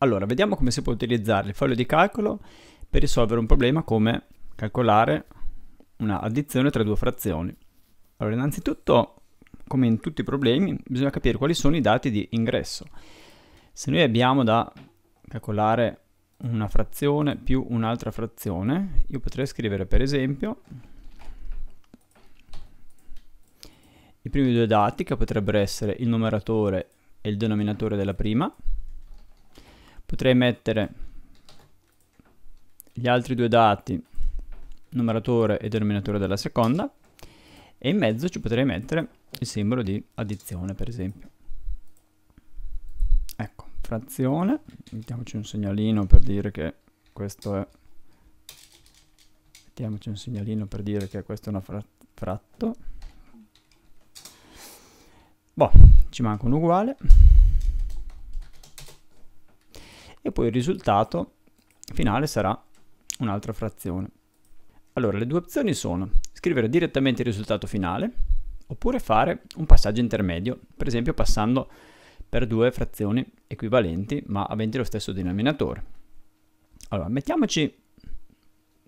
Allora, vediamo come si può utilizzare il foglio di calcolo per risolvere un problema come calcolare una addizione tra due frazioni. Allora, innanzitutto, come in tutti i problemi, bisogna capire quali sono i dati di ingresso. Se noi abbiamo da calcolare una frazione più un'altra frazione, io potrei scrivere per esempio i primi due dati che potrebbero essere il numeratore e il denominatore della prima, potrei mettere gli altri due dati numeratore e denominatore della seconda e in mezzo ci potrei mettere il simbolo di addizione per esempio ecco frazione mettiamoci un segnalino per dire che questo è mettiamoci un segnalino per dire che questo è una fratto boh ci manca un uguale poi il risultato finale sarà un'altra frazione. Allora, le due opzioni sono scrivere direttamente il risultato finale oppure fare un passaggio intermedio, per esempio passando per due frazioni equivalenti ma aventi lo stesso denominatore. Allora, mettiamoci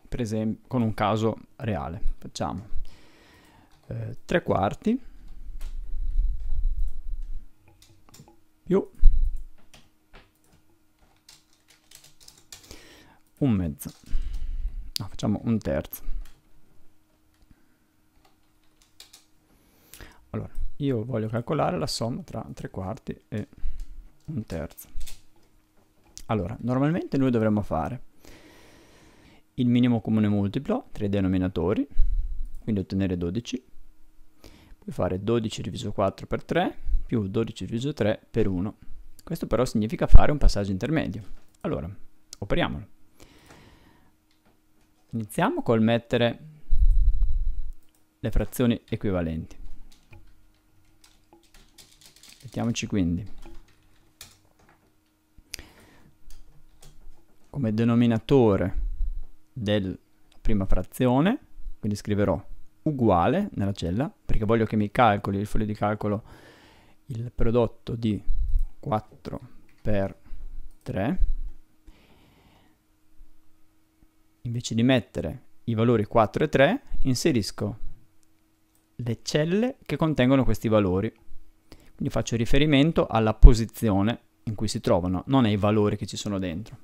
per esempio con un caso reale, facciamo eh, 3 quarti più un mezzo no, facciamo un terzo allora io voglio calcolare la somma tra tre quarti e un terzo allora normalmente noi dovremmo fare il minimo comune multiplo tra i denominatori quindi ottenere 12 puoi fare 12 diviso 4 per 3 più 12 diviso 3 per 1 questo però significa fare un passaggio intermedio allora operiamolo Iniziamo col mettere le frazioni equivalenti. Mettiamoci quindi come denominatore della prima frazione, quindi scriverò uguale nella cella, perché voglio che mi calcoli il foglio di calcolo il prodotto di 4 per 3 invece di mettere i valori 4 e 3, inserisco le celle che contengono questi valori. Quindi faccio riferimento alla posizione in cui si trovano, non ai valori che ci sono dentro.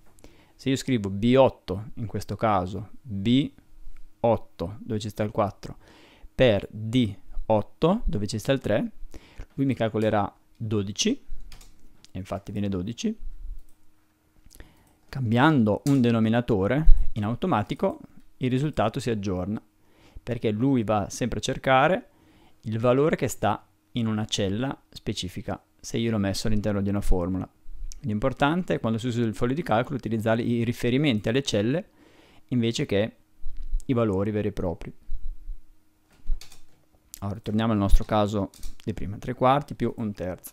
Se io scrivo B8, in questo caso B8, dove ci sta il 4, per D8, dove ci sta il 3, lui mi calcolerà 12, e infatti viene 12, cambiando un denominatore, in automatico il risultato si aggiorna perché lui va sempre a cercare il valore che sta in una cella specifica se io l'ho messo all'interno di una formula. L'importante è quando si usa il foglio di calcolo utilizzare i riferimenti alle celle invece che i valori veri e propri. Allora, torniamo al nostro caso di prima, 3 quarti più un terzo.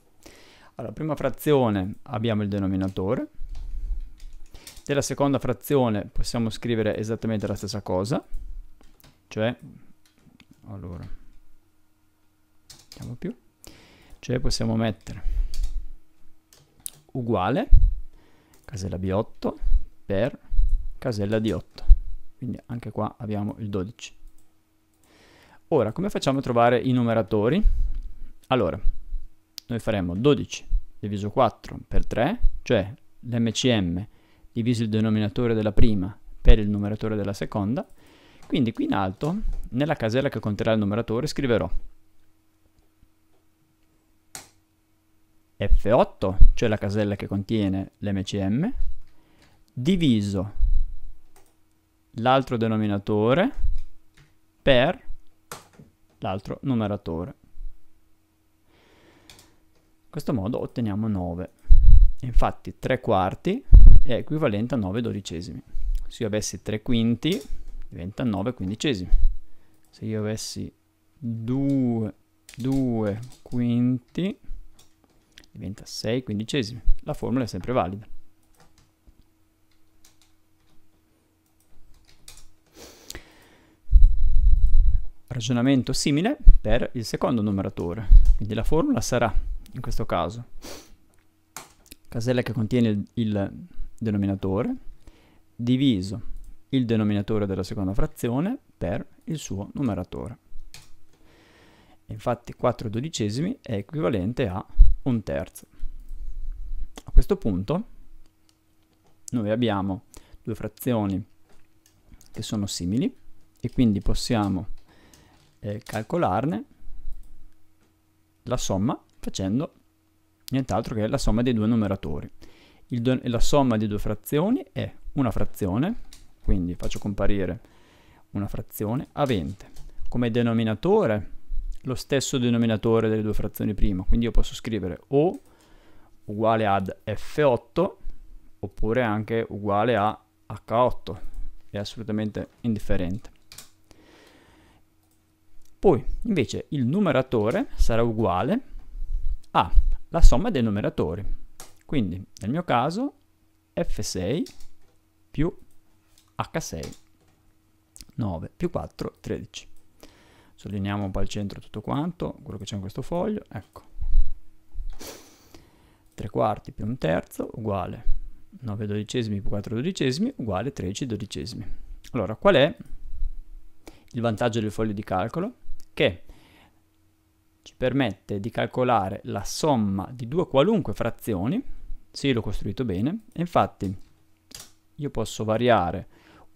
Allora, prima frazione abbiamo il denominatore, della seconda frazione possiamo scrivere esattamente la stessa cosa, cioè, allora, più, cioè possiamo mettere uguale casella B8 per casella D8, quindi anche qua abbiamo il 12. Ora, come facciamo a trovare i numeratori? Allora, noi faremo 12 diviso 4 per 3, cioè l'MCM diviso il denominatore della prima per il numeratore della seconda, quindi qui in alto, nella casella che conterrà il numeratore, scriverò F8, cioè la casella che contiene l'MCM, diviso l'altro denominatore per l'altro numeratore. In questo modo otteniamo 9. Infatti 3 quarti è equivalente a 9 dodicesimi. Se io avessi 3 quinti diventa 9 quindicesimi. Se io avessi 2, 2 quinti diventa 6 quindicesimi. La formula è sempre valida. Ragionamento simile per il secondo numeratore, quindi la formula sarà in questo caso casella che contiene il, il denominatore diviso il denominatore della seconda frazione per il suo numeratore. Infatti 4 dodicesimi è equivalente a un terzo. A questo punto noi abbiamo due frazioni che sono simili e quindi possiamo eh, calcolarne la somma facendo nient'altro che la somma dei due numeratori il, la somma di due frazioni è una frazione, quindi faccio comparire una frazione, avente. Come denominatore, lo stesso denominatore delle due frazioni prima, quindi io posso scrivere O uguale ad F8 oppure anche uguale a H8, è assolutamente indifferente. Poi invece il numeratore sarà uguale alla somma dei numeratori, quindi nel mio caso F6 più H6, 9 più 4, 13. Sottolineiamo un po' al centro tutto quanto, quello che c'è in questo foglio, ecco. 3 quarti più un terzo uguale 9 dodicesimi più 4 dodicesimi uguale 13 dodicesimi. Allora, qual è il vantaggio del foglio di calcolo? Che ci permette di calcolare la somma di due qualunque frazioni sì, l'ho costruito bene. infatti io posso variare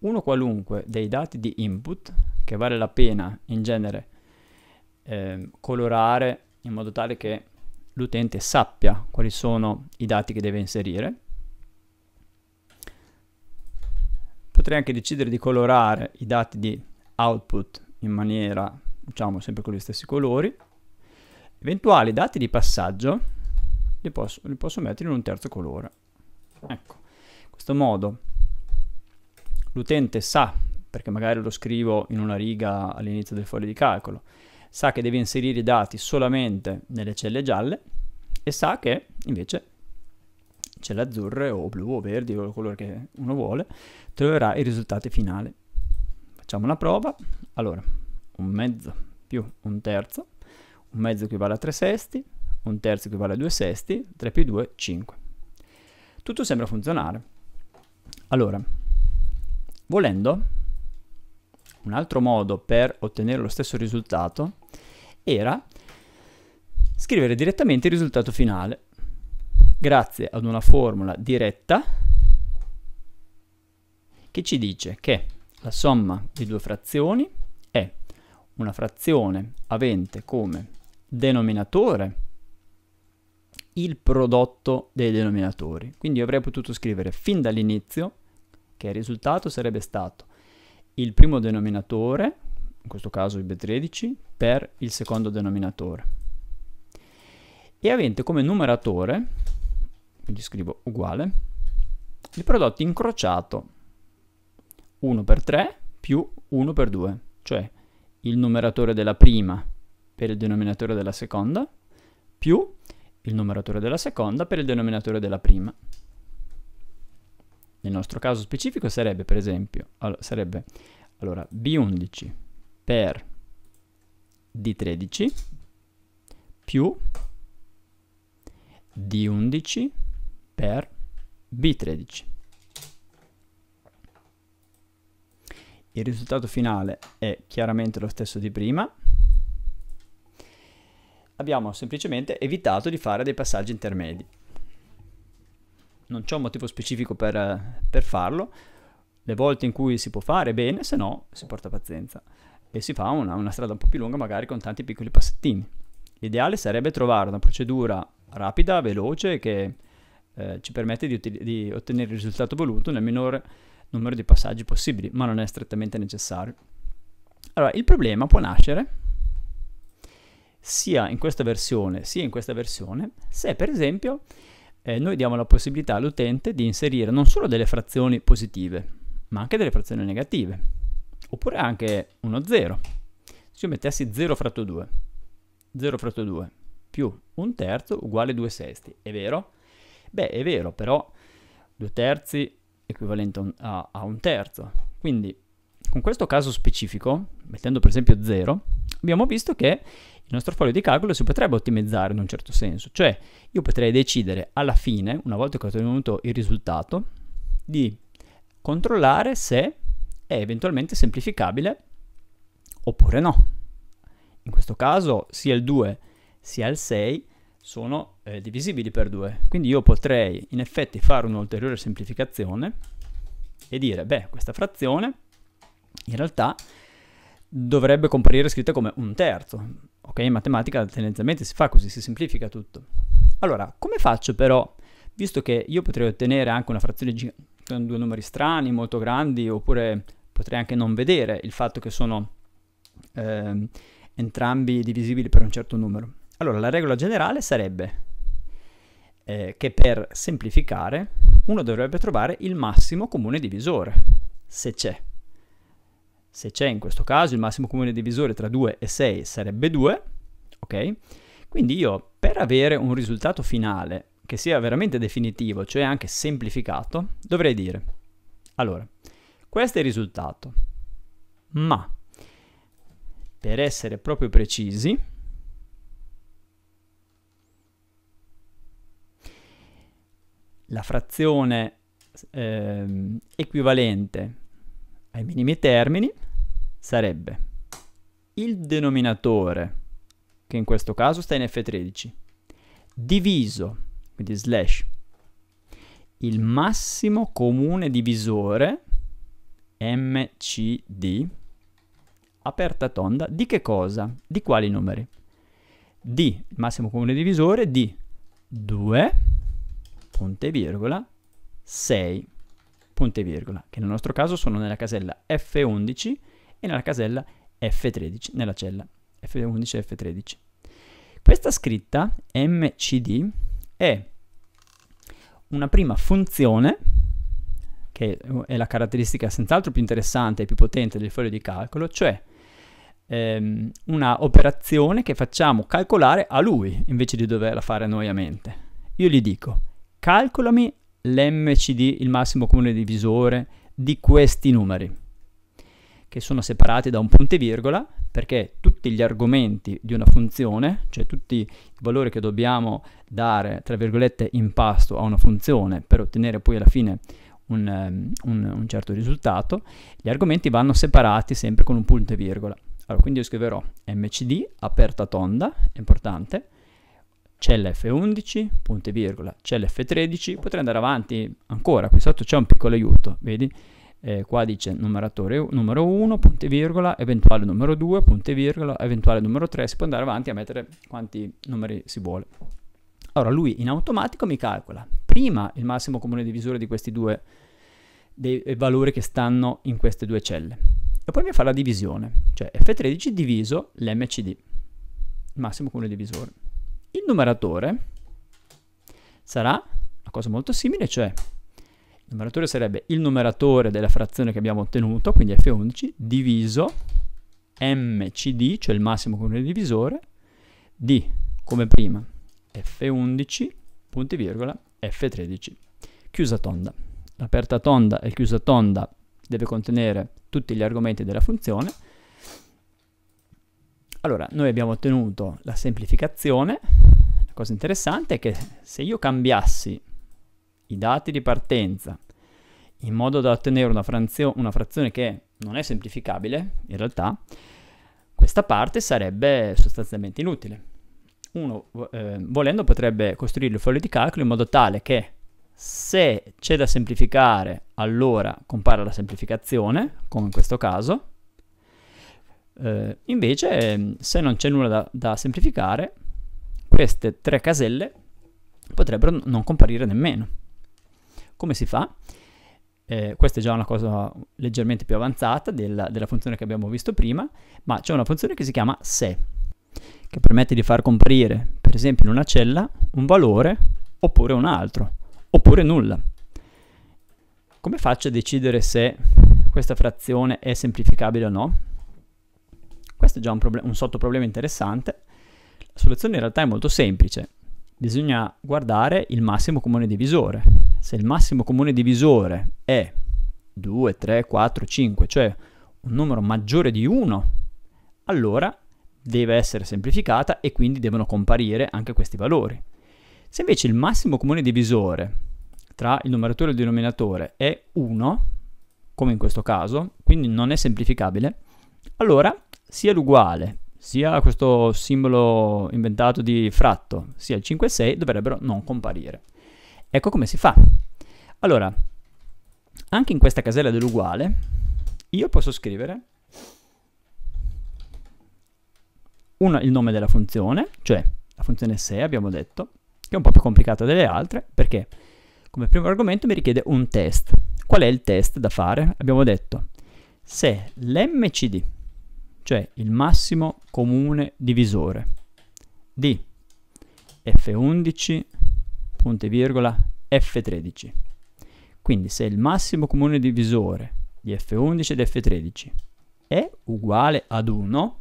uno qualunque dei dati di input, che vale la pena in genere eh, colorare in modo tale che l'utente sappia quali sono i dati che deve inserire. Potrei anche decidere di colorare i dati di output in maniera, diciamo, sempre con gli stessi colori. Eventuali dati di passaggio li posso, li posso mettere in un terzo colore. Ecco, in questo modo l'utente sa, perché magari lo scrivo in una riga all'inizio del foglio di calcolo, sa che deve inserire i dati solamente nelle celle gialle e sa che invece celle azzurre o blu o verdi o il colore che uno vuole troverà i risultati finali. Facciamo una prova. Allora, un mezzo più un terzo, un mezzo equivale a tre sesti, un terzo equivale a 2 sesti, 3 più 2, 5. Tutto sembra funzionare. Allora, volendo, un altro modo per ottenere lo stesso risultato era scrivere direttamente il risultato finale grazie ad una formula diretta che ci dice che la somma di due frazioni è una frazione avente come denominatore il prodotto dei denominatori. Quindi io avrei potuto scrivere fin dall'inizio che il risultato sarebbe stato il primo denominatore, in questo caso il B13, per il secondo denominatore. E avente come numeratore, quindi scrivo uguale, il prodotto incrociato 1 per 3 più 1 per 2, cioè il numeratore della prima per il denominatore della seconda, più il numeratore della seconda per il denominatore della prima. Nel nostro caso specifico sarebbe per esempio, allora, sarebbe allora, B11 per D13 più D11 per B13. Il risultato finale è chiaramente lo stesso di prima, abbiamo semplicemente evitato di fare dei passaggi intermedi. Non c'è un motivo specifico per, per farlo, le volte in cui si può fare bene, se no si porta pazienza e si fa una, una strada un po' più lunga magari con tanti piccoli passettini. L'ideale sarebbe trovare una procedura rapida, veloce, che eh, ci permette di, di, ottenere il risultato voluto nel minore numero di passaggi possibili, ma non è strettamente necessario. Allora, il problema può nascere sia in questa versione sia in questa versione se per esempio eh, noi diamo la possibilità all'utente di inserire non solo delle frazioni positive ma anche delle frazioni negative oppure anche uno 0 se io mettessi 0 fratto 2 0 fratto 2 più un terzo uguale 2 sesti è vero? beh è vero però 2 terzi equivalente a, a un terzo quindi con questo caso specifico mettendo per esempio 0 abbiamo visto che il nostro foglio di calcolo si potrebbe ottimizzare in un certo senso, cioè io potrei decidere alla fine, una volta che ho ottenuto il risultato, di controllare se è eventualmente semplificabile oppure no. In questo caso sia il 2 sia il 6 sono eh, divisibili per 2, quindi io potrei in effetti fare un'ulteriore semplificazione e dire, beh, questa frazione in realtà dovrebbe comparire scritta come un terzo, Ok, in matematica tendenzialmente si fa così, si semplifica tutto. Allora, come faccio però, visto che io potrei ottenere anche una frazione con due numeri strani, molto grandi, oppure potrei anche non vedere il fatto che sono eh, entrambi divisibili per un certo numero. Allora, la regola generale sarebbe eh, che per semplificare uno dovrebbe trovare il massimo comune divisore, se c'è se c'è in questo caso il massimo comune divisore tra 2 e 6 sarebbe 2, ok? Quindi io per avere un risultato finale che sia veramente definitivo, cioè anche semplificato, dovrei dire, allora, questo è il risultato, ma per essere proprio precisi, la frazione eh, equivalente ai minimi termini sarebbe il denominatore, che in questo caso sta in F13, diviso, quindi slash, il massimo comune divisore MCD aperta tonda di che cosa? Di quali numeri? Di il massimo comune divisore di 2 punte virgola 6 punte virgola che nel nostro caso sono nella casella F11 e nella casella F13, nella cella F11 F13. Questa scritta MCD è una prima funzione che è la caratteristica senz'altro più interessante e più potente del foglio di calcolo, cioè ehm, una operazione che facciamo calcolare a lui invece di doverla fare noi a mente. Io gli dico, calcolami l'MCD, il massimo comune divisore, di questi numeri che sono separati da un punto e virgola, perché tutti gli argomenti di una funzione, cioè tutti i valori che dobbiamo dare, tra virgolette, in pasto a una funzione per ottenere poi alla fine un, ehm, un, un certo risultato, gli argomenti vanno separati sempre con un punto e virgola. Allora, quindi io scriverò mcd aperta tonda, è importante, cella F11, punto e virgola, cella F13, potrei andare avanti ancora, qui sotto c'è un piccolo aiuto, vedi? eh, qua dice numeratore numero 1, punte virgola, eventuale numero 2, punte virgola, eventuale numero 3, si può andare avanti a mettere quanti numeri si vuole. Allora lui in automatico mi calcola prima il massimo comune divisore di questi due dei eh, valori che stanno in queste due celle e poi mi fa la divisione, cioè F13 diviso l'MCD, il massimo comune divisore. Il numeratore sarà una cosa molto simile, cioè il numeratore sarebbe il numeratore della frazione che abbiamo ottenuto, quindi F11, diviso MCD, cioè il massimo comune divisore, di, come prima, F11, punti virgola, F13. Chiusa tonda. L'aperta tonda e chiusa tonda deve contenere tutti gli argomenti della funzione. Allora, noi abbiamo ottenuto la semplificazione. La cosa interessante è che se io cambiassi i dati di partenza in modo da ottenere una, frazio una frazione che non è semplificabile, in realtà, questa parte sarebbe sostanzialmente inutile. Uno, eh, volendo, potrebbe costruire il foglio di calcolo in modo tale che se c'è da semplificare, allora compare la semplificazione, come in questo caso. Eh, invece, ehm, se non c'è nulla da, da semplificare, queste tre caselle potrebbero non comparire nemmeno. Come si fa? Eh, questa è già una cosa leggermente più avanzata della, della funzione che abbiamo visto prima, ma c'è una funzione che si chiama se, che permette di far comparire, per esempio in una cella, un valore oppure un altro, oppure nulla. Come faccio a decidere se questa frazione è semplificabile o no? Questo è già un, un sottoproblema interessante. La soluzione in realtà è molto semplice. Bisogna guardare il massimo comune divisore, se il massimo comune divisore è 2, 3, 4, 5, cioè un numero maggiore di 1, allora deve essere semplificata e quindi devono comparire anche questi valori. Se invece il massimo comune divisore tra il numeratore e il denominatore è 1, come in questo caso, quindi non è semplificabile, allora sia l'uguale sia questo simbolo inventato di fratto, sia il 5 e 6 dovrebbero non comparire. Ecco come si fa. Allora, anche in questa casella dell'uguale, io posso scrivere una, il nome della funzione, cioè la funzione se abbiamo detto, che è un po' più complicata delle altre, perché come primo argomento mi richiede un test. Qual è il test da fare? Abbiamo detto se l'MCD, cioè il massimo comune divisore di F11 punto e virgola F13. Quindi se il massimo comune divisore di F11 ed F13 è uguale ad 1,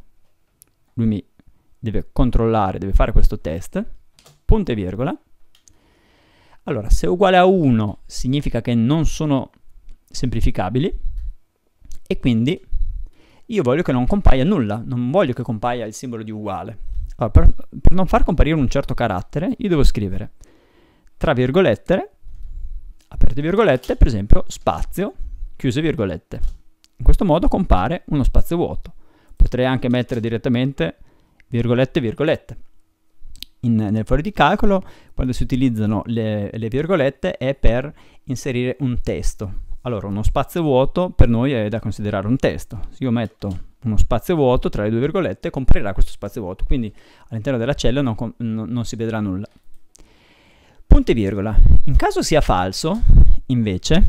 lui mi deve controllare, deve fare questo test, punto e virgola. Allora, se è uguale a 1 significa che non sono semplificabili e quindi io voglio che non compaia nulla, non voglio che compaia il simbolo di uguale. Allora, per, per non far comparire un certo carattere, io devo scrivere tra virgolette, aperte virgolette, per esempio spazio, chiuse virgolette. In questo modo compare uno spazio vuoto. Potrei anche mettere direttamente virgolette, virgolette. In, nel fuori di calcolo, quando si utilizzano le, le virgolette, è per inserire un testo. Allora, uno spazio vuoto per noi è da considerare un testo. Se io metto uno spazio vuoto tra le due virgolette, comparirà questo spazio vuoto. Quindi all'interno della cella non, non, non si vedrà nulla punto e virgola. In caso sia falso, invece,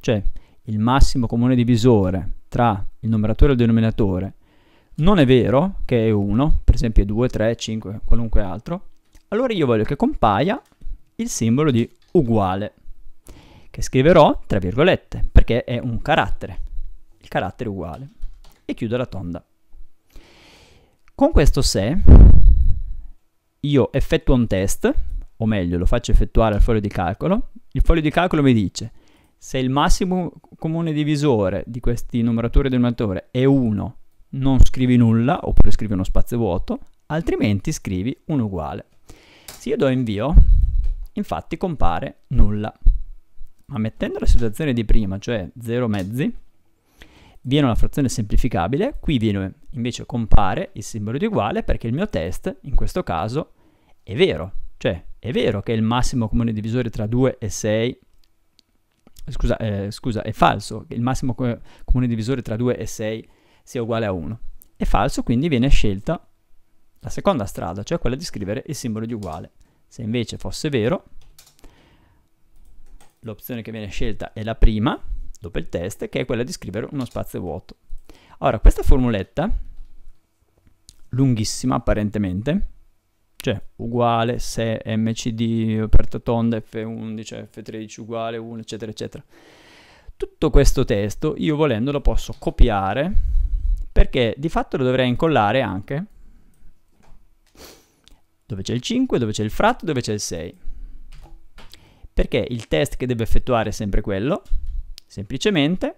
cioè il massimo comune divisore tra il numeratore e il denominatore non è vero, che è 1, per esempio 2, 3, 5, qualunque altro, allora io voglio che compaia il simbolo di uguale, che scriverò tra virgolette, perché è un carattere, il carattere uguale, e chiudo la tonda. Con questo se io effettuo un test o meglio lo faccio effettuare al foglio di calcolo, il foglio di calcolo mi dice se il massimo comune divisore di questi numeratori e denominatori è 1, non scrivi nulla oppure scrivi uno spazio vuoto, altrimenti scrivi un uguale. Se io do invio, infatti compare nulla. Ma mettendo la situazione di prima, cioè 0 mezzi, viene una frazione semplificabile, qui viene invece compare il simbolo di uguale perché il mio test in questo caso è vero, cioè, è vero che il massimo comune divisore tra 2 e 6, scusa, eh, scusa è falso che il massimo comune divisore tra 2 e 6 sia uguale a 1. È falso, quindi viene scelta la seconda strada, cioè quella di scrivere il simbolo di uguale. Se invece fosse vero, l'opzione che viene scelta è la prima, dopo il test, che è quella di scrivere uno spazio vuoto. Ora, questa formuletta, lunghissima apparentemente, cioè uguale se mcd aperta tonda f11 f13 uguale 1 eccetera eccetera tutto questo testo io volendo lo posso copiare perché di fatto lo dovrei incollare anche dove c'è il 5 dove c'è il fratto dove c'è il 6 perché il test che deve effettuare è sempre quello semplicemente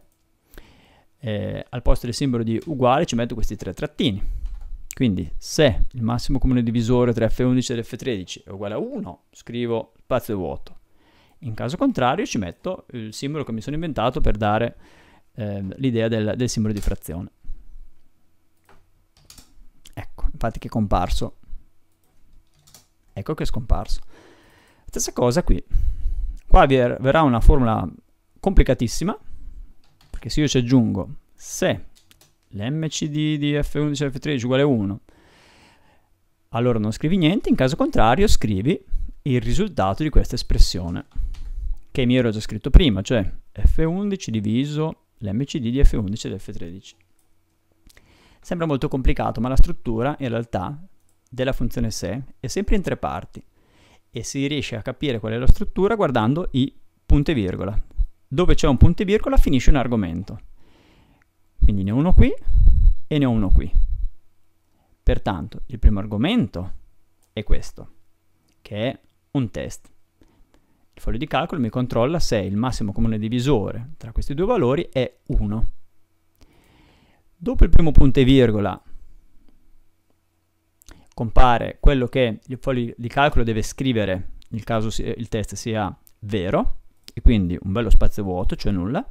eh, al posto del simbolo di uguale ci metto questi tre trattini quindi se il massimo comune divisore tra F11 ed F13 è uguale a 1, scrivo spazio vuoto. In caso contrario ci metto il simbolo che mi sono inventato per dare eh, l'idea del, del simbolo di frazione. Ecco, infatti che è comparso. Ecco che è scomparso. Stessa cosa qui. Qua er-, verrà una formula complicatissima, perché se io ci aggiungo se l'MCD di F11 F13 uguale 1, allora non scrivi niente, in caso contrario scrivi il risultato di questa espressione che mi ero già scritto prima, cioè F11 diviso l'MCD di F11 ed F13. Sembra molto complicato, ma la struttura in realtà della funzione se è sempre in tre parti e si riesce a capire qual è la struttura guardando i punte virgola. Dove c'è un punto e virgola finisce un argomento. Quindi ne ho uno qui e ne ho uno qui. Pertanto il primo argomento è questo, che è un test. Il foglio di calcolo mi controlla se il massimo comune divisore tra questi due valori è 1. Dopo il primo punto e virgola compare quello che il foglio di calcolo deve scrivere nel caso eh, il test sia vero, e quindi un bello spazio vuoto, cioè nulla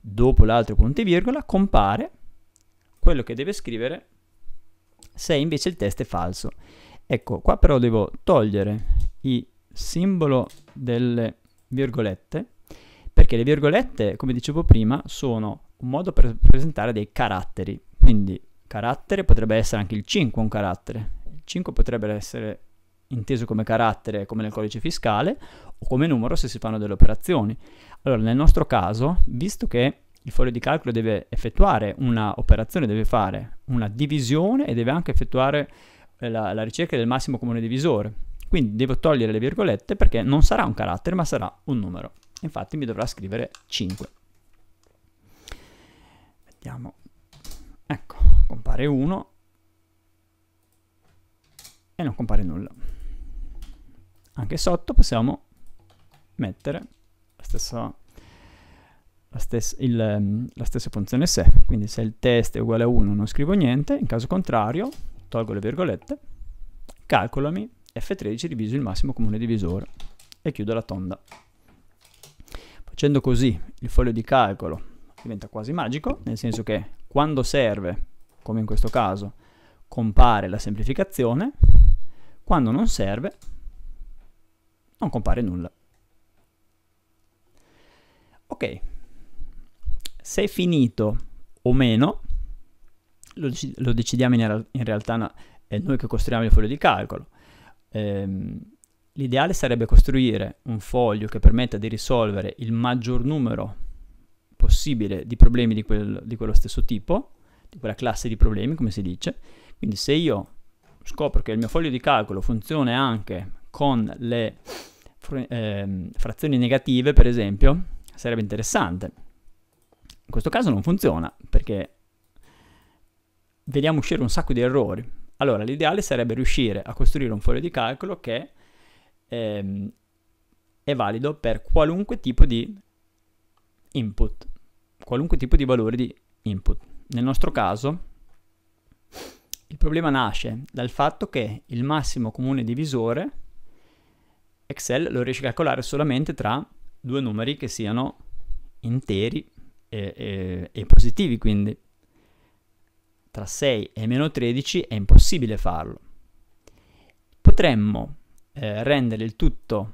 dopo l'altro punto e virgola, compare quello che deve scrivere se invece il test è falso. Ecco, qua però devo togliere il simbolo delle virgolette, perché le virgolette, come dicevo prima, sono un modo per presentare dei caratteri. Quindi carattere potrebbe essere anche il 5 un carattere. Il 5 potrebbe essere inteso come carattere come nel codice fiscale o come numero se si fanno delle operazioni. Allora, nel nostro caso, visto che il foglio di calcolo deve effettuare un'operazione, deve fare una divisione e deve anche effettuare eh, la, la ricerca del massimo comune divisore. Quindi devo togliere le virgolette perché non sarà un carattere ma sarà un numero. Infatti mi dovrà scrivere 5. Vediamo. Ecco, compare 1 e non compare nulla. Anche sotto possiamo mettere stessa, la, stessa, il, ehm, la stessa funzione se, quindi se il test è uguale a 1 non scrivo niente, in caso contrario tolgo le virgolette, calcolami f13 diviso il massimo comune divisore e chiudo la tonda. Facendo così il foglio di calcolo diventa quasi magico, nel senso che quando serve, come in questo caso, compare la semplificazione, quando non serve non compare nulla. Ok, se è finito o meno, lo, lo decidiamo in, in realtà è noi che costruiamo il foglio di calcolo. Ehm, L'ideale sarebbe costruire un foglio che permetta di risolvere il maggior numero possibile di problemi di, quel, di quello stesso tipo, di quella classe di problemi, come si dice. Quindi se io scopro che il mio foglio di calcolo funziona anche con le eh, frazioni negative, per esempio, sarebbe interessante. In questo caso non funziona perché vediamo uscire un sacco di errori. Allora, l'ideale sarebbe riuscire a costruire un foglio di calcolo che ehm, è valido per qualunque tipo di input, qualunque tipo di valore di input. Nel nostro caso il problema nasce dal fatto che il massimo comune divisore Excel lo riesce a calcolare solamente tra due numeri che siano interi e, e, e positivi, quindi tra 6 e meno 13 è impossibile farlo. Potremmo eh, rendere il tutto,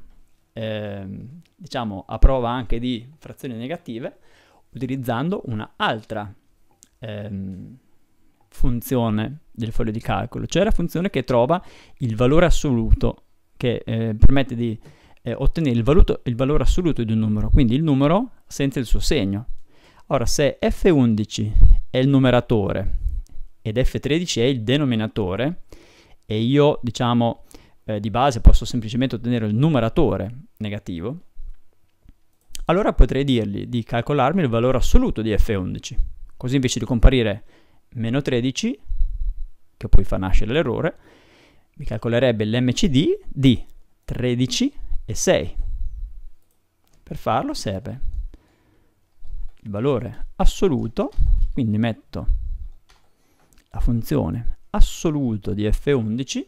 eh, diciamo, a prova anche di frazioni negative, utilizzando un'altra ehm, funzione del foglio di calcolo, cioè la funzione che trova il valore assoluto, che eh, permette di eh, ottenere il, valuto, il valore assoluto di un numero, quindi il numero senza il suo segno. Ora, se F11 è il numeratore ed F13 è il denominatore, e io, diciamo, eh, di base posso semplicemente ottenere il numeratore negativo, allora potrei dirgli di calcolarmi il valore assoluto di F11. Così invece di comparire meno 13, che poi fa nascere l'errore, mi calcolerebbe l'MCD di 13 e 6. Per farlo serve il valore assoluto, quindi metto la funzione assoluto di f11,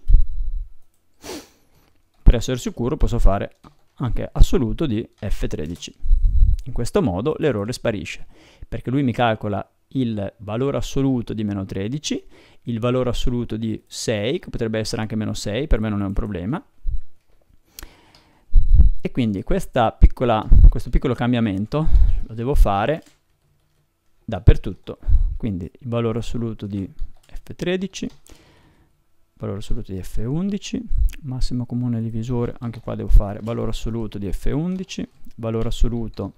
per essere sicuro posso fare anche assoluto di f13. In questo modo l'errore sparisce, perché lui mi calcola il valore assoluto di meno 13, il valore assoluto di 6, che potrebbe essere anche meno 6, per me non è un problema, e quindi piccola, questo piccolo cambiamento lo devo fare dappertutto. Quindi il valore assoluto di F13, valore assoluto di F11, massimo comune divisore, anche qua devo fare valore assoluto di F11, valore assoluto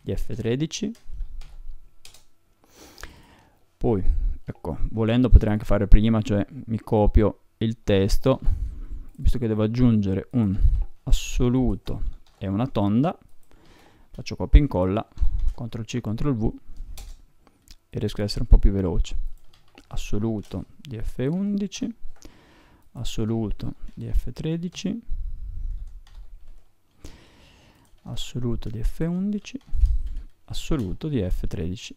di F13. Poi, ecco, volendo potrei anche fare prima, cioè mi copio il testo, visto che devo aggiungere un assoluto è una tonda, faccio copia e incolla, CTRL C, CTRL V e riesco ad essere un po' più veloce. Assoluto di F11, assoluto di F13, assoluto di F11, assoluto di F13.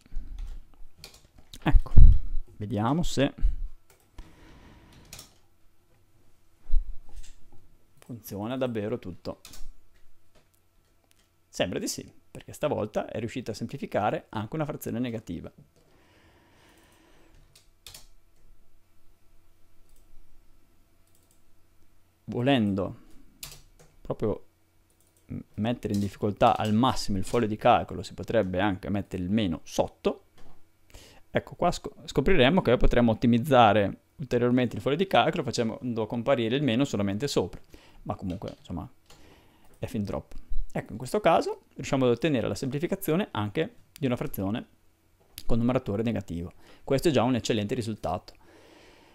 Ecco, vediamo se Funziona davvero tutto? Sembra di sì, perché stavolta è riuscito a semplificare anche una frazione negativa. Volendo proprio mettere in difficoltà al massimo il foglio di calcolo, si potrebbe anche mettere il meno sotto. Ecco qua scopriremo che potremmo ottimizzare ulteriormente il foglio di calcolo facendo comparire il meno solamente sopra. Ma comunque, insomma, è fin troppo. Ecco, in questo caso riusciamo ad ottenere la semplificazione anche di una frazione con numeratore negativo. Questo è già un eccellente risultato.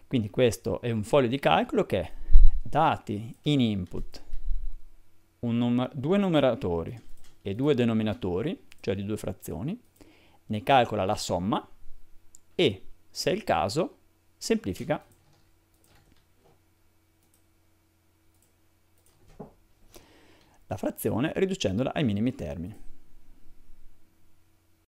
Quindi questo è un foglio di calcolo che dati in input numer due numeratori e due denominatori, cioè di due frazioni, ne calcola la somma e, se è il caso, semplifica. La frazione riducendola ai minimi termini.